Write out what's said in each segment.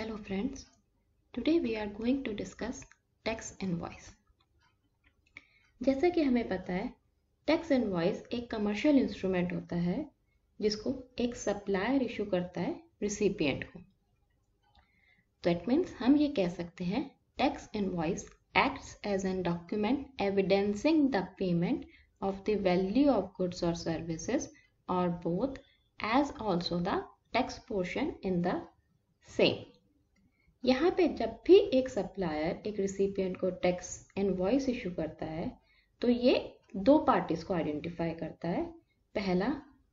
Hello friends, today we are going to discuss tax invoice. जैसा कि हमें पता है टैक्स इनवॉइस एक कमर्शियल इंस्ट्रूमेंट होता है जिसको एक सप्लायर इशू करता है रिसिपियंट को तो इट मीन्स हम ये कह सकते हैं tax invoice acts as an document evidencing the payment of the value of goods और सर्विसेज और both as also the tax portion in the same यहाँ पे जब भी एक सप्लायर एक रिसिपियंट को टैक्स एंड वॉइस इशू करता है तो ये दो पार्टीज को आइडेंटिफाई करता है पहला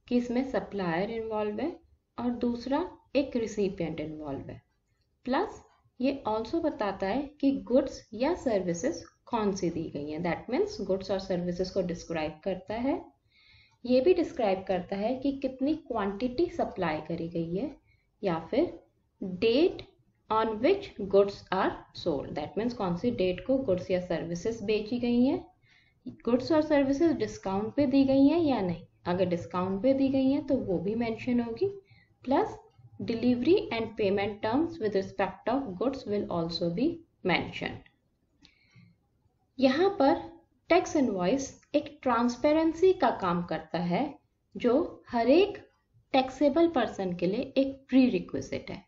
कि इसमें सप्लायर इन्वॉल्व है और दूसरा एक रिसिपियंट इन्वॉल्व है प्लस ये ऑल्सो बताता है कि गुड्स या सर्विसेज कौन सी दी गई हैं दैट मीन्स गुड्स और सर्विसेज को डिस्क्राइब करता है ये भी डिस्क्राइब करता है कि कितनी क्वांटिटी सप्लाई करी गई है या फिर date on which goods are sold that means कौन सी डेट को गुड्स या सर्विसेज बेची गई हैं गुड्स और सर्विसेज डिस्काउंट पे दी गई हैं या नहीं अगर डिस्काउंट पे दी गई हैं तो वो भी मैंशन होगी plus delivery and payment terms with respect of goods will also be mention यहाँ पर टैक्स इनवॉइस एक ट्रांसपेरेंसी का काम करता है जो हर एक टैक्सेबल पर्सन के लिए एक प्री रिक्वेस्ट है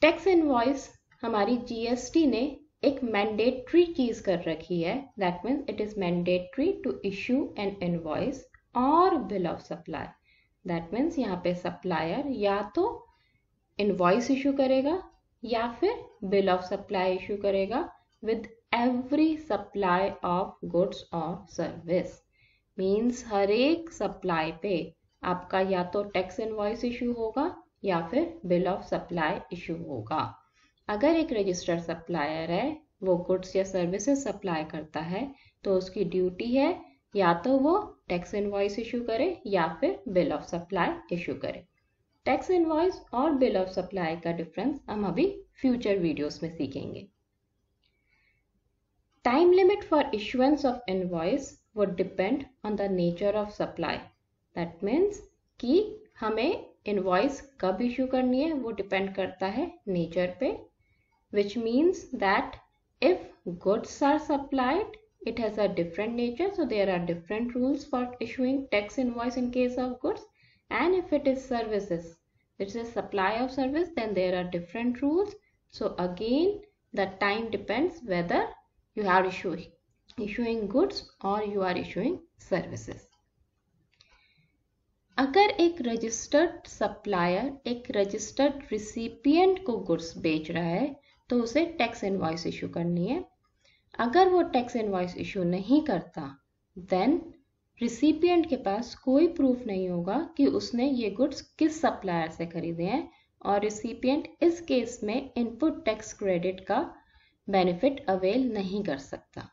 टैक्स इनवॉइस हमारी जीएसटी ने एक मैंडेटरी चीज कर रखी है that means it is mandatory to issue an invoice और bill of supply that means यहाँ पे सप्लायर या तो इनवॉइस इशू करेगा या फिर बिल ऑफ सप्लाई इशू करेगा with every supply of goods और सर्विस मीन्स हर एक सप्लाई पे आपका या तो टैक्स इनवॉइस इशू होगा या फिर बिल ऑफ सप्लाई इशू होगा अगर एक रजिस्टर्ड सप्लायर है वो गुड्स या सर्विसेज सप्लाई करता है तो उसकी ड्यूटी है या तो वो टैक्स इनवॉइस इशू करे या फिर बिल ऑफ सप्लाई इशू करे टैक्स इनवॉइस और बिल ऑफ सप्लाई का डिफरेंस हम अभी फ्यूचर वीडियोस में सीखेंगे time limit for issuance of invoice would depend on the nature of supply that means कि हमें इनवॉइस कब इशू करनी है वो डिपेंड करता है नेचर पे which means that if goods it has a different nature so there are different rules for issuing tax invoice in case of goods and if it is services if it is supply of service then there are different rules so again the time depends whether you are issuing goods or you are issuing services अगर एक registered supplier एक registered recipient को goods बेच रहा है तो उसे tax invoice issue करनी है अगर वो टैक्स इनवॉइस इशू नहीं करता देन रिसिपियंट के पास कोई प्रूफ नहीं होगा कि उसने ये गुड्स किस सप्लायर से खरीदे हैं और रिसिपियंट इस केस में इनपुट टैक्स क्रेडिट का बेनिफिट अवेल नहीं कर सकता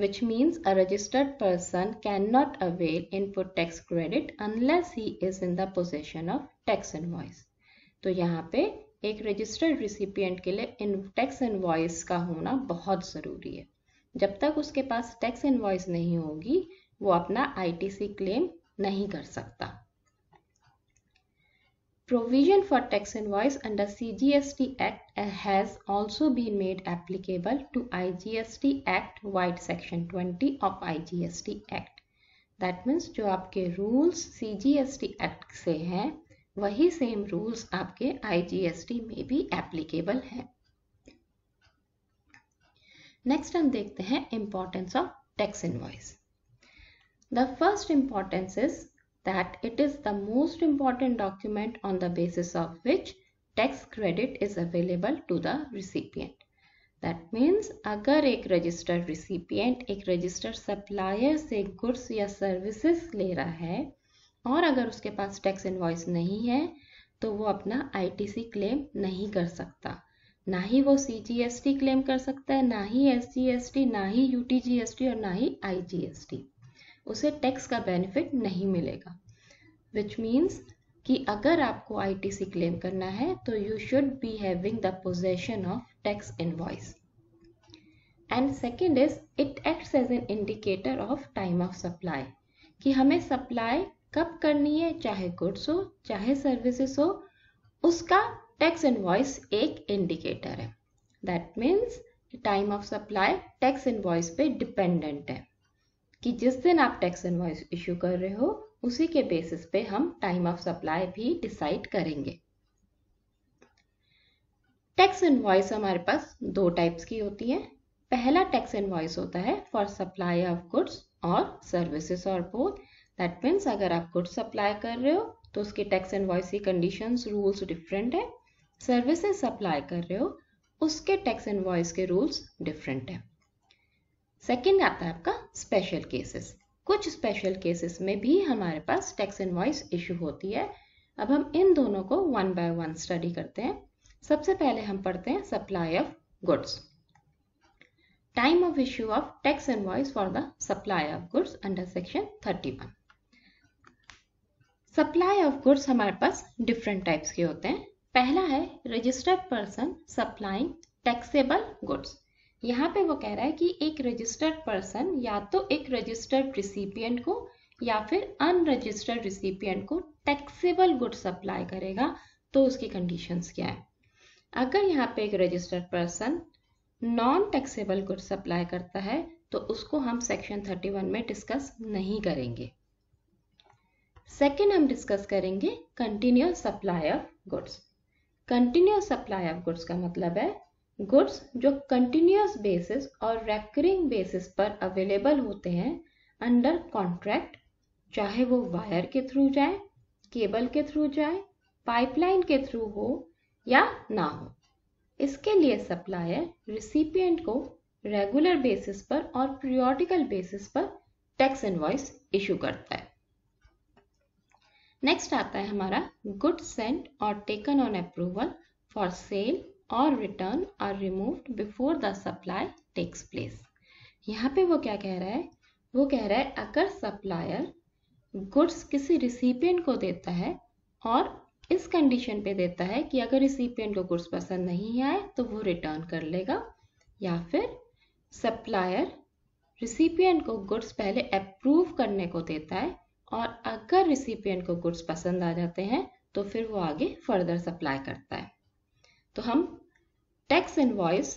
which means a registered person cannot avail input tax credit unless he is in the possession of tax invoice. तो यहाँ पे एक रजिस्टर्ड रिसिपियंट के लिए इन टैक्स इनवॉइस का होना बहुत ज़रूरी है जब तक उसके पास टैक्स इनवॉइस नहीं होगी वो अपना आईटीसी क्लेम नहीं कर सकता Provision for tax invoice under CGST Act has also been made applicable to IGST Act White Section 20 of IGST Act. that means jo aapke rules cgst act se hain wahi same rules aapke igst mein bhi applicable जी next hum dekhte hain importance of tax invoice the first importance is that it is the most important document on the basis of which tax credit is available to the recipient that means अगर एक registered recipient एक registered supplier से goods या services ले रहा है और अगर उसके पास टैक्स इन्वॉइस नहीं है तो वो अपना आईटीसी क्लेम नहीं कर सकता ना ही वो सीजीएसटी क्लेम कर सकता है ना ही एसजीएसटी ना ही यूटीजीएसटी और ना ही आईजीएसटी उसे टैक्स का बेनिफिट नहीं मिलेगा विच मीन्स कि अगर आपको आईटीसी क्लेम करना है तो you should be having the possession of tax invoice and second is it acts as an indicator of time of supply कि हमें सप्लाई कब करनी है चाहे गुड्स हो चाहे सर्विसेज हो उसका टैक्स इनवॉइस एक इंडिकेटर है that means time of supply tax invoice पे डिपेंडेंट है कि जिस दिन आप टैक्स इनवॉइस इश्यू कर रहे हो उसी के बेसिस पे हम टाइम ऑफ सप्लाई भी डिसाइड करेंगे टैक्स इनवॉइस हमारे पास दो टाइप्स की होती है पहला टैक्स इनवॉइस होता है फॉर सप्लाई ऑफ गुड्स और सर्विसेज और बोथ दैट मीन्स अगर आप गुड्स सप्लाई कर रहे हो तो उसकी टैक्स इनवॉइस की कंडीशन रूल्स डिफरेंट है सर्विसेज सप्लाई कर रहे हो उसके टैक्स इनवॉइस के रूल्स डिफरेंट है सेकेंड आता है आपका स्पेशल केसेस कुछ स्पेशल केसेस में भी हमारे पास टैक्स इनवॉइस इशू होती है अब हम इन दोनों को वन बाय वन स्टडी करते हैं सबसे पहले हम पढ़ते हैं supply of goods time of issue of tax invoice for the supply of goods under section 31 supply of goods हमारे पास डिफरेंट टाइप्स के होते हैं पहला है registered person supplying taxable goods यहाँ पे वो कह रहा है कि एक रजिस्टर्ड पर्सन या तो एक रजिस्टर्ड रिसिपियंट को या फिर अनरजिस्टर्ड रिसिपियंट को टैक्सेबल गुड सप्लाई करेगा तो उसकी कंडीशंस क्या है अगर यहाँ पे एक registered person non taxable good supply करता है तो उसको हम सेक्शन 31 में डिस्कस नहीं करेंगे सेकेंड हम डिस्कस करेंगे continuous supply of goods continuous supply of goods का मतलब है गुड्स जो कंटिन्यूस बेसिस और रेकरिंग बेसिस पर अवेलेबल होते हैं अंडर कॉन्ट्रैक्ट चाहे वो वायर के थ्रू जाए केबल के थ्रू जाए पाइपलाइन के थ्रू हो या ना हो इसके लिए सप्लायर रिसिपियंट को रेगुलर बेसिस पर और पीरियोडिकल बेसिस पर टैक्स इनवॉइस इशू करता है नेक्स्ट आता है हमारा गुड सेंट और taken on approval for sale और return are remove before the supply takes place यहाँ पे वो क्या कह रहा है वो कह रहा है अगर सप्लायर गुड्स किसी रिसिपियंट को देता है और इस कंडीशन पे देता है कि अगर रिसिपियंट को गुड्स पसंद नहीं आए तो वो रिटर्न कर लेगा या फिर सप्लायर रिसिपियंट को गुड्स पहले अप्रूव करने को देता है और अगर रिसिपियंट को गुड्स पसंद आ जाते हैं तो फिर वो आगे फर्दर सप्लाई करता है तो हम tax invoice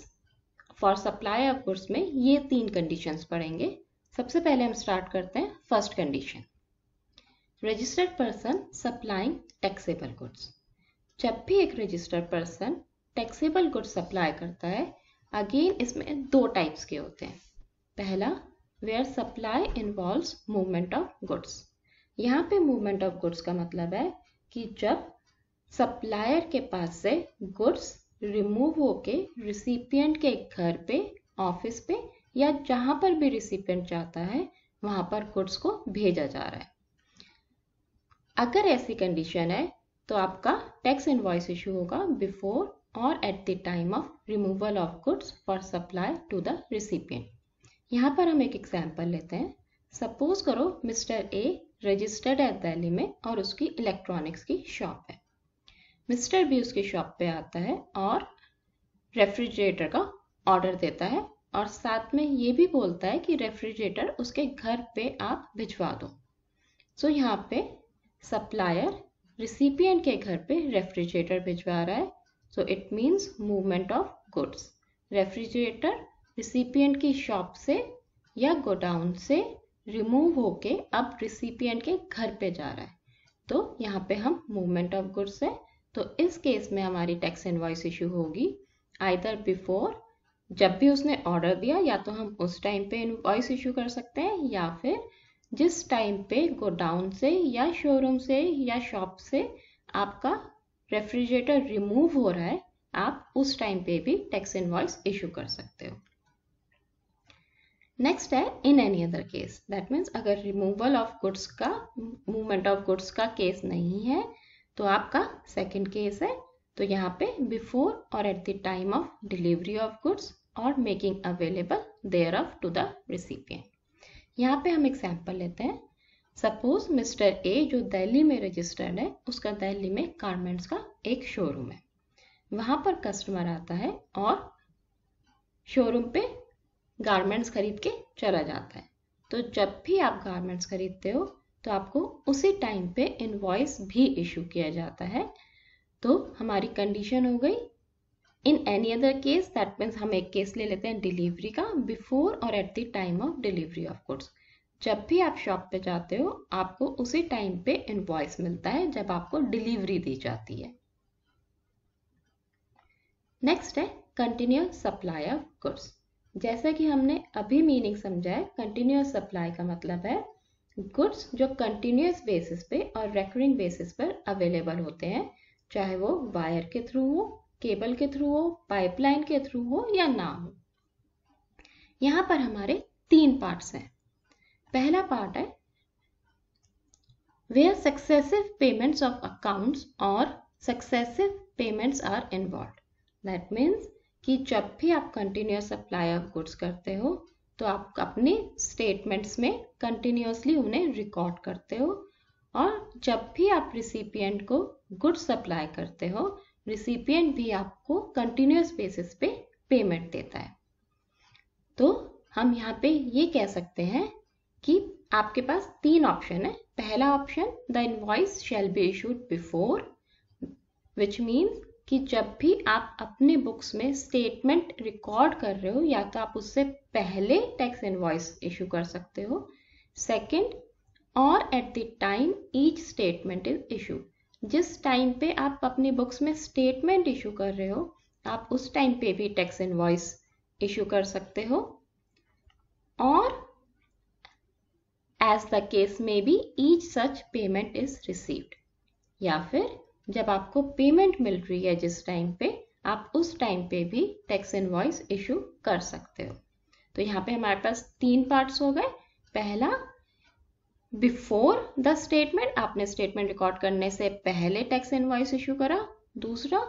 for supply of goods में ये तीन कंडीशंस पढ़ेंगे सबसे पहले हम स्टार्ट करते हैं first condition registered person supplying taxable goods जब भी एक registered person taxable goods supply करता है अगेन इसमें दो टाइप्स के होते हैं पहला where supply involve movement of goods यहाँ पे मूवमेंट ऑफ गुड्स का मतलब है कि जब सप्लायर के पास से गुड्स रिमूव होके रिसिपियंट के घर पे ऑफिस पे या जहाँ पर भी रिसिपियंट जाता है वहाँ पर गुड्स को भेजा जा रहा है अगर ऐसी कंडीशन है तो आपका टैक्स इनवॉइस इशू होगा before or at the time of removal of goods for supply to the recipient यहाँ पर हम एक एग्जाम्पल लेते हैं सपोज करो मिस्टर ए रजिस्टर्ड है दिल्ली में और उसकी इलेक्ट्रॉनिक्स की शॉप है मिस्टर भी उसकी शॉप पे आता है और रेफ्रिजरेटर का ऑर्डर देता है और साथ में ये भी बोलता है कि रेफ्रिजरेटर उसके घर पे आप भिजवा दो सो so, यहाँ पे सप्लायर रिसिपियंट के घर पे रेफ्रिजरेटर भिजवा रहा है so it means movement of goods refrigerator recipient की शॉप से या गोडाउन से रिमूव होके अब रिसिपियंट के घर पे जा रहा है तो यहाँ पे हम मूवमेंट ऑफ गुड्स है तो इस केस में हमारी टैक्स इनवॉइस इशू होगी आइदर बिफोर जब भी उसने ऑर्डर दिया या तो हम उस टाइम पे इनवॉइस इशू कर सकते हैं या फिर जिस टाइम पे गोडाउन से या शोरूम से या शॉप से आपका रेफ्रिजरेटर रिमूव हो रहा है आप उस टाइम पे भी टैक्स इनवॉइस इशू कर सकते हो नेक्स्ट है in any other case that means अगर रिमूवल ऑफ गुड्स का मूवमेंट ऑफ गुड्स का केस नहीं है तो आपका सेकंड केस है तो यहाँ पे before or at the time of delivery of goods or making available thereof to the recipient यहाँ पे हम एग्जाम्पल लेते हैं सपोज मिस्टर ए जो दिल्ली में रजिस्टर्ड है उसका दिल्ली में गारमेंट्स का एक शोरूम है वहाँ पर कस्टमर आता है और शोरूम पे गारमेंट्स खरीद के चला जाता है तो जब भी आप गारमेंट्स खरीदते हो तो आपको उसी टाइम पे इनवॉइस भी इशू किया जाता है तो हमारी कंडीशन हो गई in any other case that means हम एक केस ले लेते हैं डिलीवरी का before or at the time of delivery of goods जब भी आप शॉप पे जाते हो आपको उसी टाइम पे इनवॉइस मिलता है जब आपको डिलीवरी दी जाती है नेक्स्ट है कंटिन्यूस सप्लाई ऑफ गुड्स जैसा कि हमने अभी मीनिंग समझा है कंटिन्यूस सप्लाई का मतलब है गुड्स जो कंटिन्यूस बेसिस पे और रेकरिंग बेसिस पर अवेलेबल होते हैं चाहे वो वायर के थ्रू हो केबल के थ्रू हो पाइपलाइन के थ्रू हो या ना हो यहाँ पर हमारे तीन पार्ट्स हैं पहला पार्ट है where successive payments of accounts or successive payments are involve that means कि जब भी आप कंटिन्यूस सप्लाई ऑफ गुड्स करते हो तो आप अपने स्टेटमेंट्स में कंटिन्यूसली उन्हें रिकॉर्ड करते हो और जब भी आप रिसिपियंट को गुड सप्लाई करते हो रिसिपियंट भी आपको कंटिन्यूस बेसिस पे पेमेंट देता है तो हम यहाँ पे ये कह सकते हैं कि आपके पास तीन ऑप्शन है पहला option the invoice shall be issued before which means कि जब भी आप अपने बुक्स में स्टेटमेंट रिकॉर्ड कर रहे हो या तो आप उससे पहले टैक्स इनवॉइस इशू कर सकते हो second or at the time each statement is issue जिस टाइम पे आप अपने बुक्स में स्टेटमेंट इशू कर रहे हो आप उस टाइम पे भी टैक्स इनवॉइस इशू कर सकते हो or as the case may be each such payment is received या फिर जब आपको पेमेंट मिल रही है जिस टाइम पे आप उस टाइम पे भी टैक्स वॉइस इशू कर सकते हो तो यहाँ पे हमारे पास तीन पार्ट्स हो गए पहला बिफोर द स्टेटमेंट आपने स्टेटमेंट रिकॉर्ड करने से पहले टैक्स वॉइस इशू करा दूसरा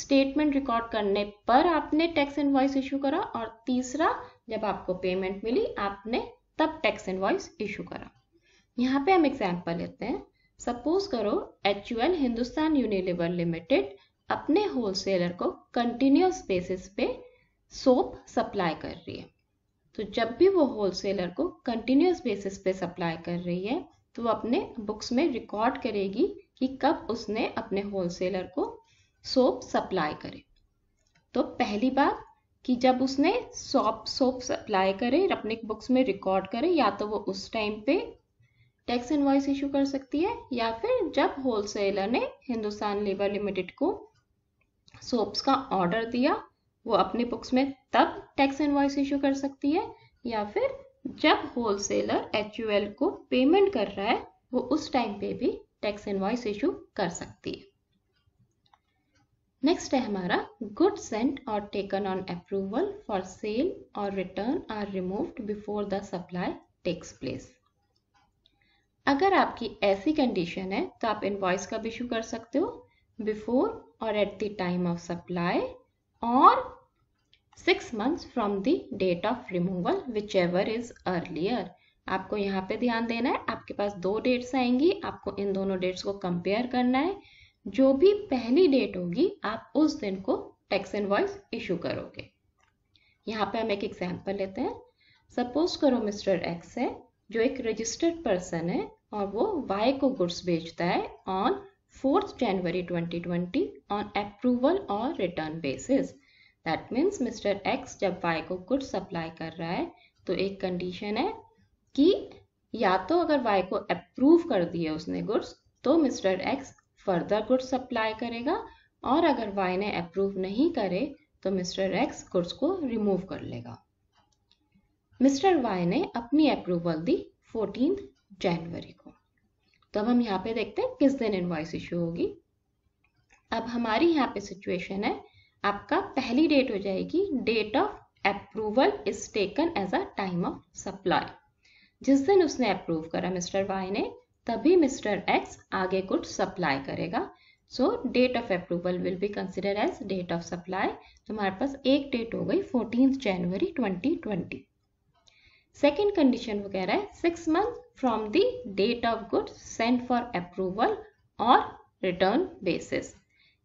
स्टेटमेंट रिकॉर्ड करने पर आपने टैक्स वॉइस इशू करा और तीसरा जब आपको पेमेंट मिली आपने तब टैक्स वॉइस इशू करा यहाँ पे हम एग्जाम्पल लेते हैं सपोज करो एच हिंदुस्तान यूनिलिवर लिमिटेड अपने होलसेलर को कंटिन्यूस बेसिस पे सोप सप्लाई कर रही है तो जब भी वो होलसेलर को कंटिन्यूस बेसिस पे सप्लाई कर रही है तो वो अपने बुक्स में रिकॉर्ड करेगी कि कब उसने अपने होलसेलर को सोप सप्लाई करे तो पहली बात कि जब उसने सोप सोप सप्लाई करे अपने बुक्स में रिकॉर्ड करे या तो वो उस टाइम पे टैक्स इनवॉइस इशू कर सकती है या फिर जब होलसेलर ने हिंदुस्तान लेबर लिमिटेड को सोप्स का ऑर्डर दिया वो अपने बुक्स में तब टैक्स इनवॉइस इशू कर सकती है या फिर जब होलसेलर एच को पेमेंट कर रहा है वो उस टाइम पे भी टैक्स इनवॉइस इशू कर सकती है नेक्स्ट है हमारा गुड सेंट और taken on approval for sale और return are removed before the supply takes place अगर आपकी ऐसी कंडीशन है तो आप इन्वॉइस कब इशू कर सकते हो before or at the time of supply or six months from the date of removal whichever is earlier आपको यहाँ पे ध्यान देना है आपके पास दो डेट्स आएंगी आपको इन दोनों डेट्स को कंपेयर करना है जो भी पहली डेट होगी आप उस दिन को टैक्स इनवॉइस इशू करोगे यहाँ पे हम एक एग्जाम्पल लेते हैं सपोज करो मिस्टर एक्स है जो एक रजिस्टर्ड पर्सन है और वो वाई को गुड्स बेचता है on fourth January 2020 on approval or return basis that means mister X जब वाई को गुड्स सप्लाई कर रहा है तो एक कंडीशन है कि या तो अगर वाई को अप्रूव कर दिया उसने गुड्स तो mister X further goods supply करेगा और अगर वाई ने अप्रूव नहीं करे तो मिस्टर एक्स गुड्स को रिमूव कर लेगा मिस्टर वाई ने अपनी अप्रूवल दी फोर्टीन जनवरी को तो अब हम यहाँ पे देखते हैं किस दिन इनवाइस इश्यू होगी अब हमारी यहाँ पे सिचुएशन है आपका पहली डेट हो जाएगी date of approval is taken as a time of supply जिस दिन उसने अप्रूव करा मिस्टर वाई ने तभी मिस्टर एक्स आगे कुछ सप्लाई करेगा so date of approval will be consider as date of supply तो हमारे पास एक डेट हो गई फोर्टीन जनवरी 2020 सेकेंड कंडीशन वो कह रहा है six month from the date of goods send for approval or return basis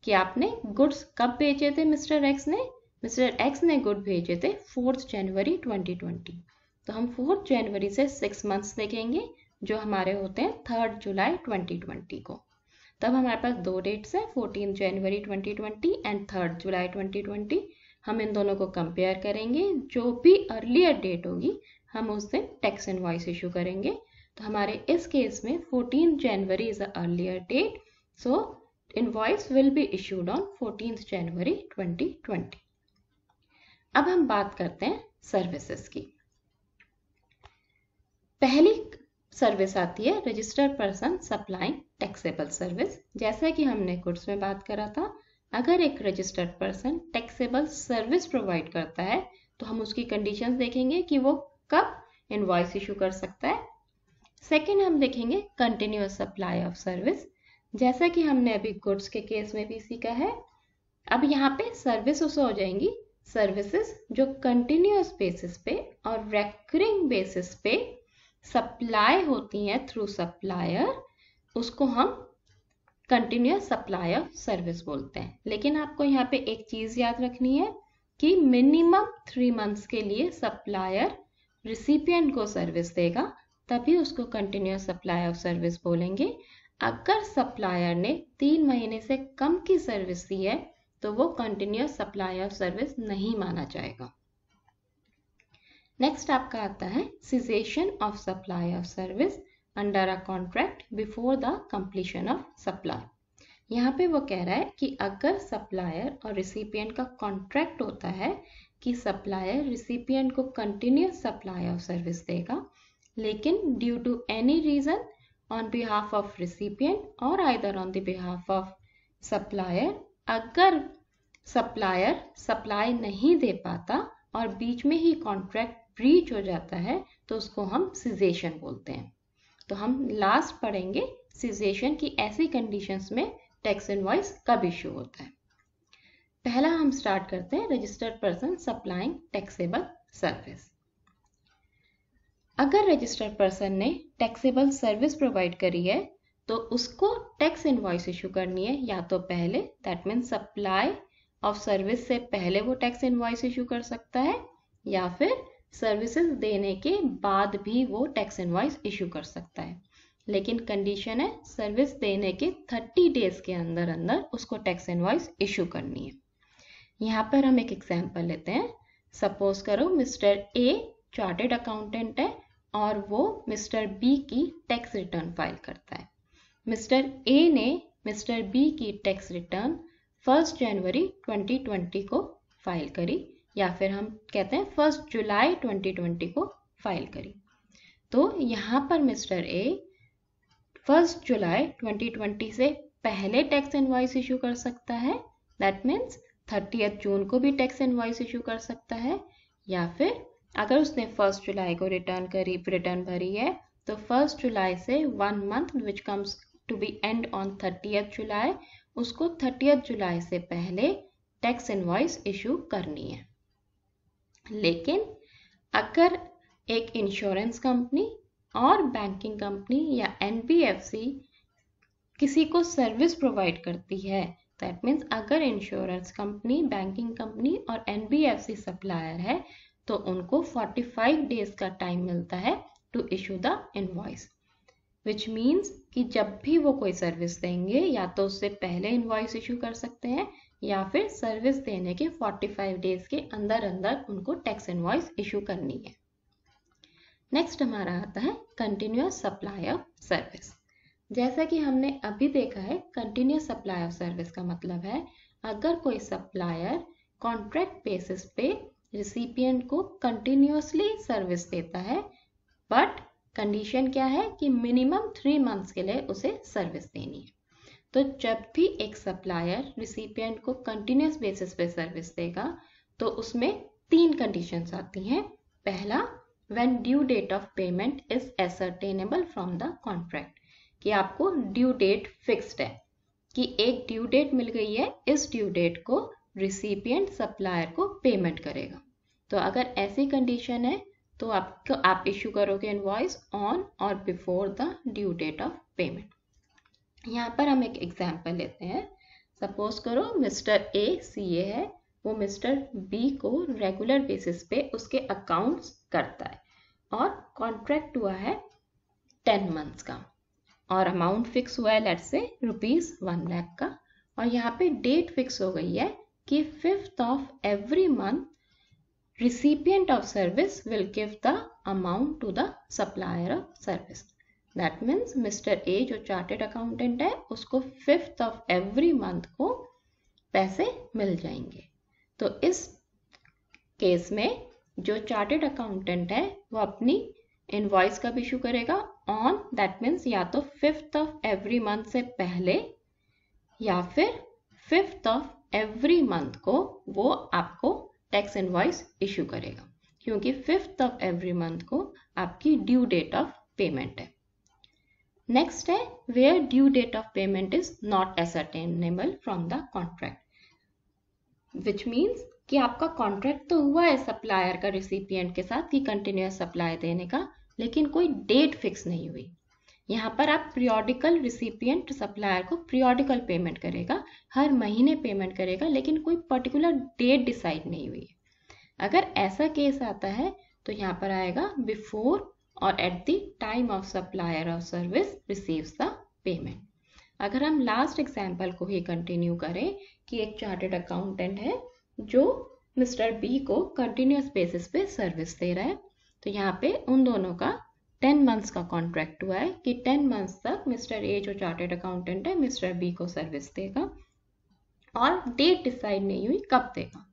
कि आपने गुड्स कब भेजे थे मिस्टर एक्स ने मिस्टर एक्स ने गुड भेजे थे फोर्थ जनवरी 2020 तो हम फोर्थ जनवरी से सिक्स मंथ्स देखेंगे जो हमारे होते हैं थर्ड जुलाई 2020 को तब हमारे पास दो डेट्स हैं fourteen January 2020 and third July 2020 हम इन दोनों को कंपेयर करेंगे जो भी अर्लियर डेट होगी हम उस दिन टैक्स इनवाइस इशू करेंगे तो हमारे इस केस में 14 January is earlier date so invoice will be issued on 14 January 2020 अब हम बात करते हैं सर्विसेज की पहली सर्विस आती है registered person supplying taxable service जैसा कि हमने कोर्स में बात करा था अगर एक registered person taxable service provide करता है तो हम उसकी कंडीशन देखेंगे कि वो उसका इनवॉइस इशू कर सकता है सेकेंड हम देखेंगे कंटिन्यूस सप्लाई ऑफ सर्विस जैसा कि हमने अभी गुड्स के केस में भी सीखा है अब यहाँ पे सर्विसेस हो जाएंगी सर्विसेज जो कंटिन्यूस बेसिस पे और रेकरिंग बेसिस पे सप्लाई होती हैं थ्रू सप्लायर उसको हम कंटिन्यूस सप्लाई ऑफ सर्विस बोलते हैं लेकिन आपको यहाँ पे एक चीज याद रखनी है कि मिनिमम थ्री मंथ्स के लिए सप्लायर रिसिपियंट को सर्विस देगा तभी उसको कंटिन्यूस सप्लाई ऑफ सर्विस बोलेंगे अगर सप्लायर ने तीन महीने से कम की सर्विस दी है तो वो कंटिन्यूस सप्लाई ऑफ सर्विस नहीं माना जाएगा नेक्स्ट आपका आता है cessation of supply of service under a contract before the completion of supply यहाँ पे वो कह रहा है कि अगर सप्लायर और रिसिपियंट का कॉन्ट्रैक्ट होता है कि सप्लायर रिसिपियंट को कंटिन्यूस सप्लाई ऑफ सर्विस देगा लेकिन due to any reason on behalf of recipient or either on the behalf of supplier अगर सप्लायर सप्लाई नहीं दे पाता और बीच में ही कॉन्ट्रैक्ट ब्रीच हो जाता है तो उसको हम सिजेशन बोलते हैं तो हम लास्ट पढ़ेंगे सिजेशन की ऐसी कंडीशंस में टैक्स इनवॉइस कब इश्यू होता है पहला हम स्टार्ट करते हैं registered person supplying taxable service अगर रजिस्टर्ड पर्सन ने टैक्सेबल सर्विस प्रोवाइड करी है तो उसको टैक्स इनवॉइस इशू करनी है या तो पहले that mean supply of service से पहले वो टैक्स इनवॉइस इशू कर सकता है या फिर सर्विसेज देने के बाद भी वो टैक्स इनवॉइस इशू कर सकता है लेकिन कंडीशन है सर्विस देने के 30 डेज के अंदर अंदर उसको टैक्स इनवॉइस इशू करनी है यहाँ पर हम एक एग्जाम्पल लेते हैं सपोज करो मिस्टर ए चार्टेड अकाउंटेंट है और वो मिस्टर बी की टैक्स रिटर्न फाइल करता है मिस्टर ए ने मिस्टर बी की टैक्स रिटर्न फर्स्ट जनवरी 2020 को फाइल करी या फिर हम कहते हैं फर्स्ट जुलाई 2020 को फाइल करी तो यहाँ पर मिस्टर ए फर्स्ट जुलाई 2020 से पहले टैक्स इन्वाइस इशू कर सकता है दैट मीन्स थर्टी जून को भी टैक्स इनवॉइस इशू कर सकता है या फिर अगर उसने फर्स्ट जुलाई को रिटर्न करी रिटर्न भरी है तो फर्स्ट जुलाई से one month which comes to be end on thirty July उसको थर्टी जुलाई से पहले टैक्स इनवॉइस इशू करनी है लेकिन अगर एक इंश्योरेंस कंपनी और बैंकिंग कंपनी या एनबीएफसी किसी को सर्विस प्रोवाइड करती है दैट मीन्स अगर इंश्योरेंस कंपनी बैंकिंग कंपनी और एनबीएफसी सप्लायर है तो उनको 45 डेज का टाइम मिलता है to issue the invoice which means कि जब भी वो कोई सर्विस देंगे या तो उससे पहले इनवॉइस इशू कर सकते हैं या फिर सर्विस देने के 45 डेज के अंदर अंदर उनको टैक्स इनवॉइस इशू करनी है नेक्स्ट हमारा आता है कंटिन्यूस सप्लाई ऑफ सर्विस जैसा कि हमने अभी देखा है कंटिन्यूस सप्लाई ऑफ सर्विस का मतलब है अगर कोई सप्लायर कॉन्ट्रैक्ट बेसिस पे रिसिपियंट को कंटिन्यूसली सर्विस देता है बट कंडीशन क्या है कि मिनिमम थ्री मंथ्स के लिए उसे सर्विस देनी है तो जब भी एक सप्लायर रिसिपियंट को कंटिन्यूस बेसिस पे सर्विस देगा तो उसमें तीन कंडीशन आती हैं पहला when due date of payment is ascertainable from the contract कि आपको ड्यू डेट फिक्स्ड है कि एक ड्यू डेट मिल गई है इस ड्यू डेट को रिसिपियंट सप्लायर को पेमेंट करेगा तो अगर ऐसी कंडीशन है तो आपको आप इशू तो करोगे invoice on or before the due date of payment यहाँ पर हम एक एग्जाम्पल लेते हैं सपोज करो मिस्टर ए सी ए है वो मिस्टर बी को रेगुलर बेसिस पे उसके अकाउंट्स करता है और कॉन्ट्रैक्ट हुआ है टेन मंथ्स का और अमाउंट फिक्स हुआ है लेट से रुपीज वन लैख का और यहाँ पे डेट फिक्स हो गई है कि fifth of every month recipient of service will give the amount to the supplier of service that means mister A जो चार्टेड अकाउंटेंट है उसको फिफ्थ ऑफ एवरी मंथ को पैसे मिल जाएंगे तो इस केस में जो चार्टेड अकाउंटेंट है वो अपनी का कब इशू करेगा ऑन दैट मीन्स या तो फिफ्थ ऑफ एवरी मंथ से पहले या फिर फिफ्थ ऑफ एवरी मंथ को वो आपको टैक्स इनवॉइस इश्यू करेगा क्योंकि फिफ्थ ऑफ एवरी मंथ को आपकी ड्यू डेट ऑफ पेमेंट है नेक्स्ट है where due date of payment is not ascertainable from the contract which means कि आपका कॉन्ट्रैक्ट तो हुआ है सप्लायर का रिसिपियंट के साथ कि कंटिन्यूस सप्लाई देने का लेकिन कोई डेट फिक्स नहीं हुई यहाँ पर आप प्रियोडिकल रिसिपियंट सप्लायर को प्रियोडिकल पेमेंट करेगा हर महीने पेमेंट करेगा लेकिन कोई पर्टिकुलर डेट डिसाइड नहीं हुई अगर ऐसा केस आता है तो यहाँ पर आएगा before or at the time of supplier of service receives the payment अगर हम लास्ट एग्जाम्पल को ही कंटिन्यू करें कि एक चार्टेड अकाउंटेंट है जो मिस्टर बी को कंटिन्यूस बेसिस पे सर्विस दे रहा है तो यहाँ पे उन दोनों का टेन मंथ्स का कॉन्ट्रैक्ट हुआ है कि टेन मंथ्स तक मिस्टर ए जो चार्टेड अकाउंटेंट है मिस्टर बी को सर्विस देगा और डेट डिसाइड नहीं हुई कब देगा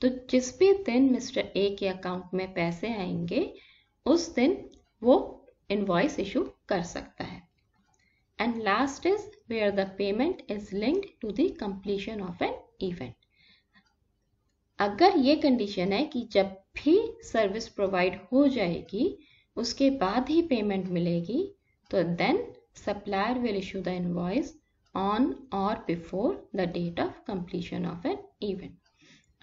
तो जिस भी दिन मिस्टर ए के अकाउंट में पैसे आएंगे उस दिन वो इनवॉइस इशू कर सकता है and last is where the payment is linked to the completion of an event अगर ये कंडीशन है कि जब भी सर्विस प्रोवाइड हो जाएगी उसके बाद ही पेमेंट मिलेगी तो then supplier will issue the invoice on or before the date of completion of an event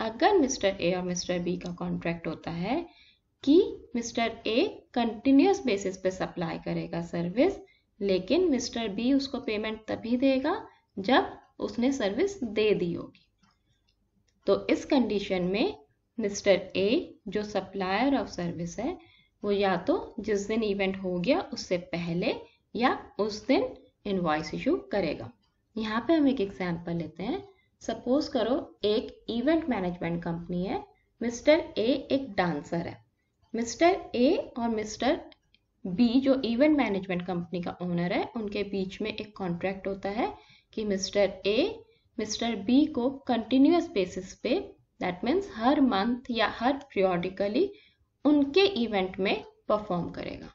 अगर मिस्टर ए और मिस्टर बी का कॉन्ट्रैक्ट होता है कि मिस्टर ए कंटिन्यूस बेसिस पे सप्लाई करेगा सर्विस लेकिन मिस्टर बी उसको पेमेंट तभी देगा जब उसने सर्विस दे दी होगी तो इस कंडीशन में मिस्टर ए जो सप्लायर ऑफ सर्विस है वो या तो जिस दिन इवेंट हो गया उससे पहले या उस दिन इनवॉइस इशू करेगा यहाँ पे हम एक एग्जाम्पल लेते हैं सपोज करो एक इवेंट मैनेजमेंट कंपनी है मिस्टर ए एक डांसर है मिस्टर ए और मिस्टर बी जो इवेंट मैनेजमेंट कंपनी का ओनर है उनके बीच में एक कॉन्ट्रैक्ट होता है कि मिस्टर ए मिस्टर बी को कंटिन्यूस बेसिस पे दैट मीन्स हर मंथ या हर पीरियोडिकली उनके इवेंट में परफॉर्म करेगा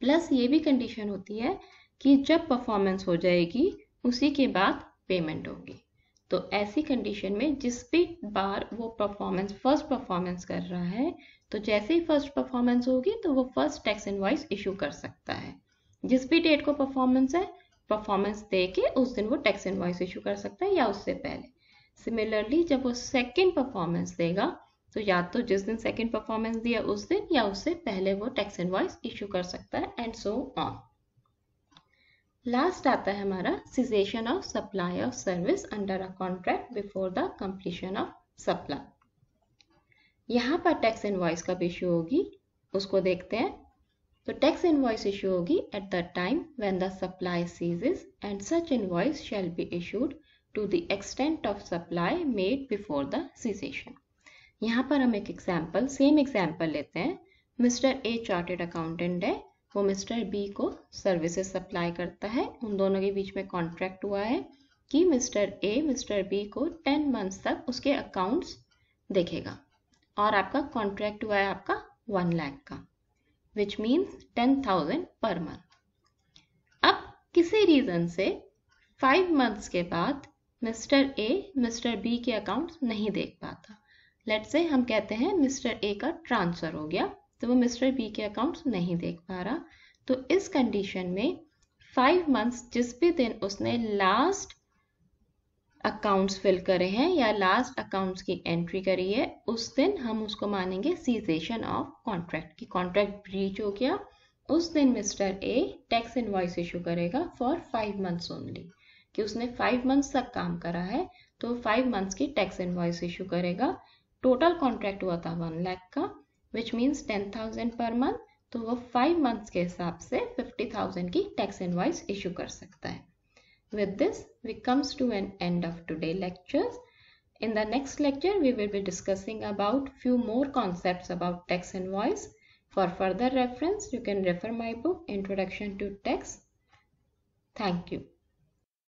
प्लस ये भी कंडीशन होती है कि जब परफॉर्मेंस हो जाएगी उसी के बाद पेमेंट होगी तो ऐसी कंडीशन में जिस भी बार वो परफॉर्मेंस फर्स्ट परफॉर्मेंस कर रहा है तो जैसे ही फर्स्ट परफॉर्मेंस होगी तो वो फर्स्ट टैक्स इनवॉइस इशू कर सकता है जिस भी डेट को परफॉर्मेंस है परफॉर्मेंस दे के उस दिन वो टैक्स इन्वॉइस इशू कर सकता है या उससे पहले सिमिलरली जब वो सेकेंड परफॉर्मेंस देगा तो या तो जिस दिन सेकेंड परफॉर्मेंस दिया उस दिन या उससे पहले वो टैक्स इन्वॉइस इशू कर सकता है एंड सो ऑन लास्ट आता है हमारा cessation of supply of service under a contract before the completion of supply यहाँ पर टैक्स वॉइस का इशू होगी उसको देखते हैं तो टैक्स इनवॉइस इशू होगी at the time when the supply ceases and such invoice shall be issued to the extent of supply made before the cessation यहाँ पर हम एक एग्जाम्पल सेम एग्जाम्पल लेते हैं मिस्टर ए चार्टेड अकाउंटेंट है वो mister B को services supply करता है उन दोनों के बीच में कॉन्ट्रैक्ट हुआ है कि मिस्टर ए मिस्टर बी को टेन मंथ्स तक उसके अकाउंट्स देखेगा और आपका कॉन्ट्रैक्ट हुआ है आपका वन लाख का which means ten thousand per month अब किसी रीज़न से फाइव मंथ्स के बाद मिस्टर ए मिस्टर बी के अकाउंट नहीं देख पाता लेट से हम कहते हैं मिस्टर ए का ट्रांसफ़र हो गया तो वो मिस्टर बी के अकाउंट नहीं देख पा रहा तो इस कंडीशन में फाइव मंथ्स जिस भी दिन उसने लास्ट अकाउंट्स फिल करे हैं या लास्ट अकाउंट्स की एंट्री करी है उस दिन हम उसको मानेंगे सीजेशन ऑफ कॉन्ट्रैक्ट कि कॉन्ट्रैक्ट ब्रीच हो गया उस दिन mister A tax invoice issue करेगा फॉर फाइव मंथ्स ओनली कि उसने फाइव मंथ्स तक काम करा है तो फाइव मंथ्स की टैक्स इनवॉइस इशू करेगा टोटल कॉन्ट्रैक्ट हुआ था वन लैख का which means ten thousand per month तो वो फाइव मंथ्स के हिसाब से फिफ्टी थाउजेंड की टैक्स इनवॉइस इशू कर सकता है With this, we comes to an end of today lectures. In the next lecture, we will be discussing about few more concepts about text and voice. For further reference, you can refer my book Introduction to Text. Thank you.